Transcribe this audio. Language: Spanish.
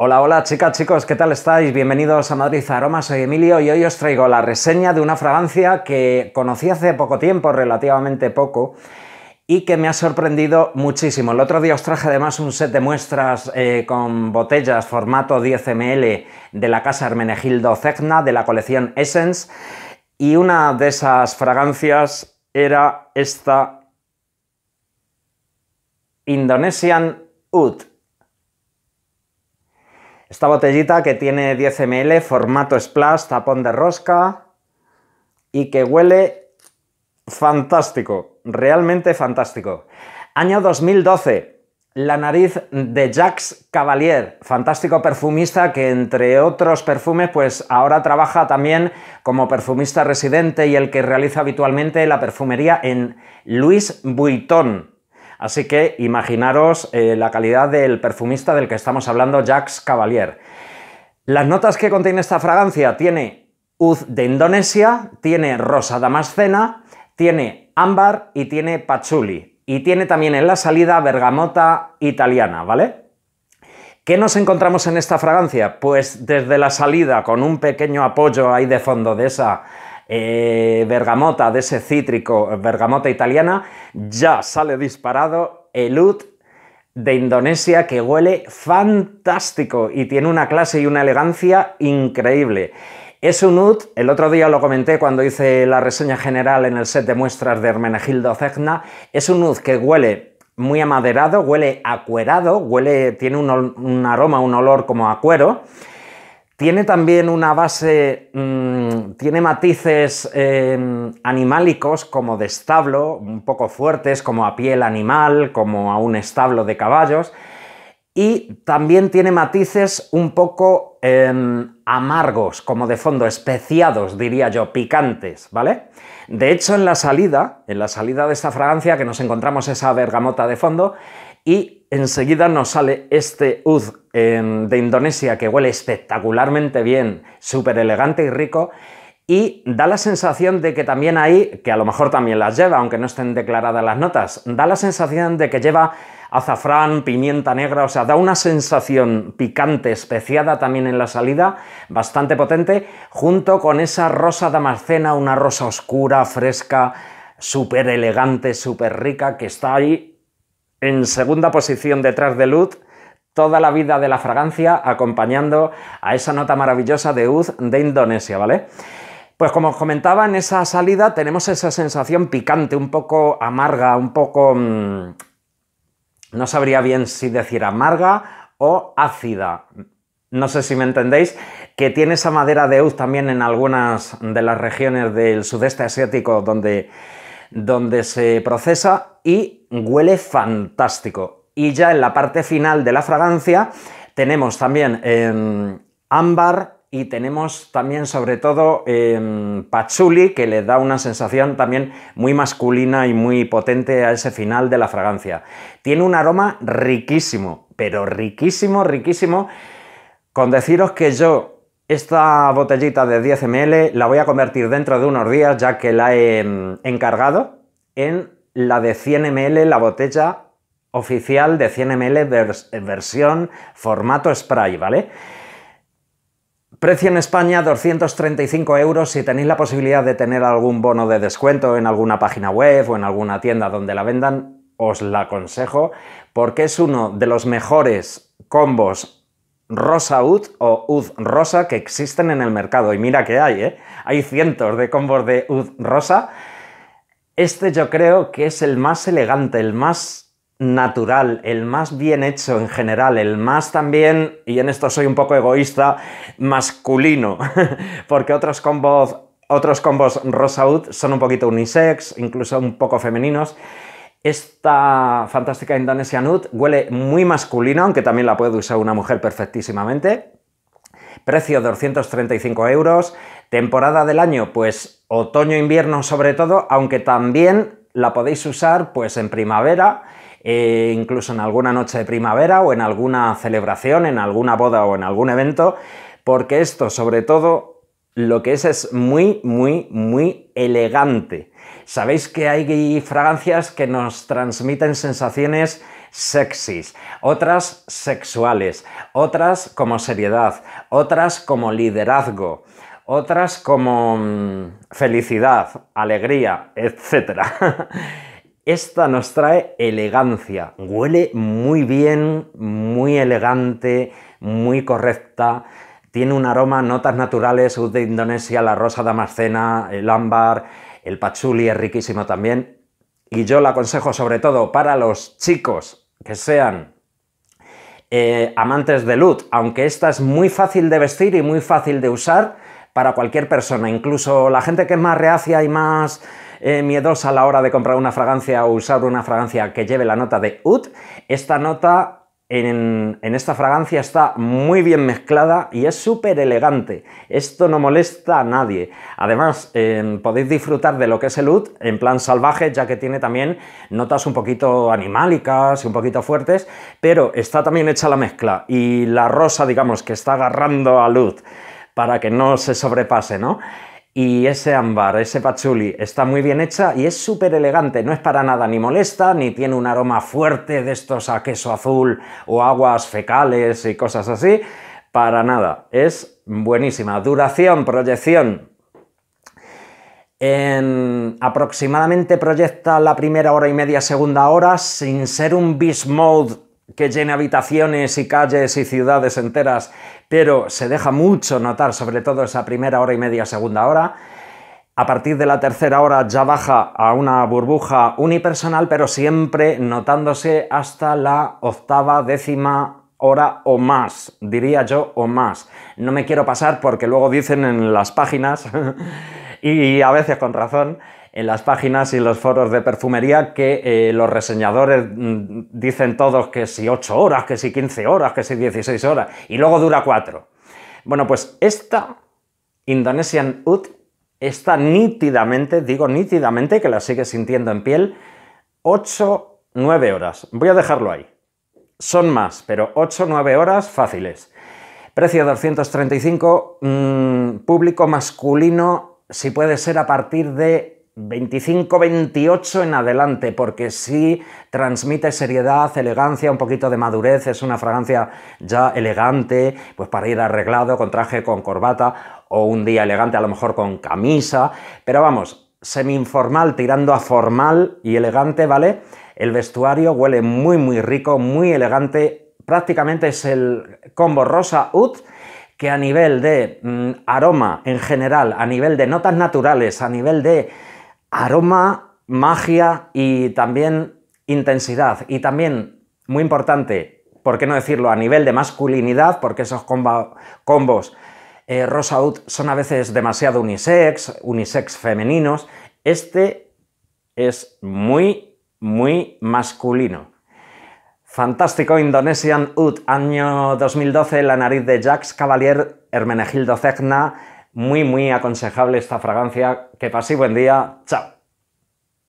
Hola, hola chicas, chicos, ¿qué tal estáis? Bienvenidos a Madrid Aromas, soy Emilio y hoy os traigo la reseña de una fragancia que conocí hace poco tiempo, relativamente poco, y que me ha sorprendido muchísimo. El otro día os traje además un set de muestras eh, con botellas formato 10 ml de la casa Hermenegildo Zegna de la colección Essence y una de esas fragancias era esta Indonesian Oud. Esta botellita que tiene 10 ml, formato splash, tapón de rosca y que huele fantástico, realmente fantástico. Año 2012, la nariz de Jacques Cavalier, fantástico perfumista que entre otros perfumes pues ahora trabaja también como perfumista residente y el que realiza habitualmente la perfumería en Louis Vuitton. Así que imaginaros eh, la calidad del perfumista del que estamos hablando, Jacques Cavalier. Las notas que contiene esta fragancia tiene uz de Indonesia, tiene rosa damascena, tiene ámbar y tiene pachuli. Y tiene también en la salida bergamota italiana, ¿vale? ¿Qué nos encontramos en esta fragancia? Pues desde la salida, con un pequeño apoyo ahí de fondo de esa eh, bergamota de ese cítrico, bergamota italiana, ya sale disparado el oud de Indonesia que huele fantástico y tiene una clase y una elegancia increíble. Es un oud, el otro día lo comenté cuando hice la reseña general en el set de muestras de Hermenegildo Cegna, es un oud que huele muy amaderado, huele acuerado, huele, tiene un, aroma, un olor como acuero, tiene también una base, mm, tiene matices em, animálicos como de establo, un poco fuertes, como a piel animal, como a un establo de caballos, y también tiene matices un poco em, amargos, como de fondo, especiados, diría yo, picantes, ¿vale? De hecho, en la salida, en la salida de esta fragancia, que nos encontramos esa bergamota de fondo, y enseguida nos sale este uz de Indonesia que huele espectacularmente bien, súper elegante y rico. Y da la sensación de que también hay, que a lo mejor también las lleva, aunque no estén declaradas las notas, da la sensación de que lleva azafrán, pimienta negra, o sea, da una sensación picante, especiada también en la salida, bastante potente, junto con esa rosa damascena, una rosa oscura, fresca, súper elegante, súper rica, que está ahí en segunda posición detrás de Luz toda la vida de la fragancia acompañando a esa nota maravillosa de Uz de Indonesia, ¿vale? Pues como os comentaba, en esa salida tenemos esa sensación picante, un poco amarga, un poco... Mm, no sabría bien si decir amarga o ácida. No sé si me entendéis, que tiene esa madera de Uz también en algunas de las regiones del sudeste asiático donde, donde se procesa y huele fantástico. Y ya en la parte final de la fragancia tenemos también em, ámbar y tenemos también sobre todo eh, em, pachuli que le da una sensación también muy masculina y muy potente a ese final de la fragancia. Tiene un aroma riquísimo, pero riquísimo, riquísimo. Con deciros que yo esta botellita de 10 ml la voy a convertir dentro de unos días, ya que la he em, encargado, en la de 100 ml, la botella oficial de 100 ml versión formato spray, ¿vale? Precio en España 235 euros. Si tenéis la posibilidad de tener algún bono de descuento en alguna página web o en alguna tienda donde la vendan, os la aconsejo porque es uno de los mejores combos rosa UD o UD rosa que existen en el mercado. Y mira que hay, ¿eh? Hay cientos de combos de UD rosa. Este yo creo que es el más elegante, el más natural, el más bien hecho en general, el más también, y en esto soy un poco egoísta, masculino, porque otros combos, otros combos son un poquito unisex, incluso un poco femeninos. Esta fantástica Indonesia Nud huele muy masculino, aunque también la puede usar una mujer perfectísimamente. Precio 235 euros. Temporada del año, pues otoño-invierno sobre todo, aunque también la podéis usar pues en primavera eh, incluso en alguna noche de primavera o en alguna celebración, en alguna boda o en algún evento, porque esto sobre todo lo que es es muy, muy, muy elegante. Sabéis que hay fragancias que nos transmiten sensaciones sexys, otras sexuales, otras como seriedad, otras como liderazgo, otras como mm, felicidad, alegría, etcétera. Esta nos trae elegancia, huele muy bien, muy elegante, muy correcta, tiene un aroma, notas naturales, de Indonesia, la rosa damascena, el ámbar, el patchouli es riquísimo también. Y yo la aconsejo sobre todo para los chicos que sean eh, amantes de luz, aunque esta es muy fácil de vestir y muy fácil de usar para cualquier persona, incluso la gente que es más reacia y más eh, miedosa a la hora de comprar una fragancia o usar una fragancia que lleve la nota de Oud, esta nota en, esta fragancia está muy bien mezclada y es súper elegante. Esto no molesta a nadie. Además, eh, podéis disfrutar de lo que es el oud en plan salvaje, ya que tiene también notas un poquito animálicas y un poquito fuertes, pero está también hecha la mezcla y la rosa, digamos, que está agarrando al oud para que no se sobrepase, ¿no? Y ese ámbar, ese patchouli, está muy bien hecha y es súper elegante. No es para nada ni molesta, ni tiene un aroma fuerte de estos a queso azul o aguas fecales y cosas así. Para nada. Es buenísima. Duración, proyección. aproximadamente proyecta la primera hora y media, segunda hora, sin ser un beast mode que llene habitaciones y calles y ciudades enteras, pero se deja mucho notar, sobre todo esa primera hora y media, segunda hora. A partir de la tercera hora ya baja a una burbuja unipersonal, pero siempre notándose hasta la octava, décima hora o más, diría yo, o más. No me quiero pasar porque luego dicen en las páginas, y a veces con razón, en las páginas y los foros de perfumería que eh, los reseñadores mm, dicen todos que si 8 horas, que si 15 horas, que si 16 horas, y luego dura 4. Bueno, pues esta Indonesian Oud está nítidamente, digo nítidamente, que la sigue sintiendo en piel, 8, 9 horas. Voy a dejarlo ahí. Son más, pero 8, 9 horas fáciles. Precio 235, mm, público masculino, si puede ser a partir de 25-28 en adelante, porque sí transmite seriedad, elegancia, un poquito de madurez, es una fragancia ya elegante, pues para ir arreglado, con traje, con corbata, o un día elegante a lo mejor con camisa, pero vamos, semi-informal tirando a formal y elegante, ¿vale? El vestuario huele muy, muy rico, muy elegante, prácticamente es el combo rosa ut que a nivel de mm, aroma en general, a nivel de notas naturales, a nivel de aroma, magia y también intensidad. Y también, muy importante, ¿por qué no decirlo? A nivel de masculinidad, porque esos combos eh, Rosa Ut son a veces demasiado unisex, unisex femeninos. Este es muy, muy masculino. Fantástico Indonesian Ut, año 2012, la nariz de Jacques Cavalier, Hermenegildo Cegna. Muy, muy aconsejable esta fragancia. Que paséis buen día. Chao.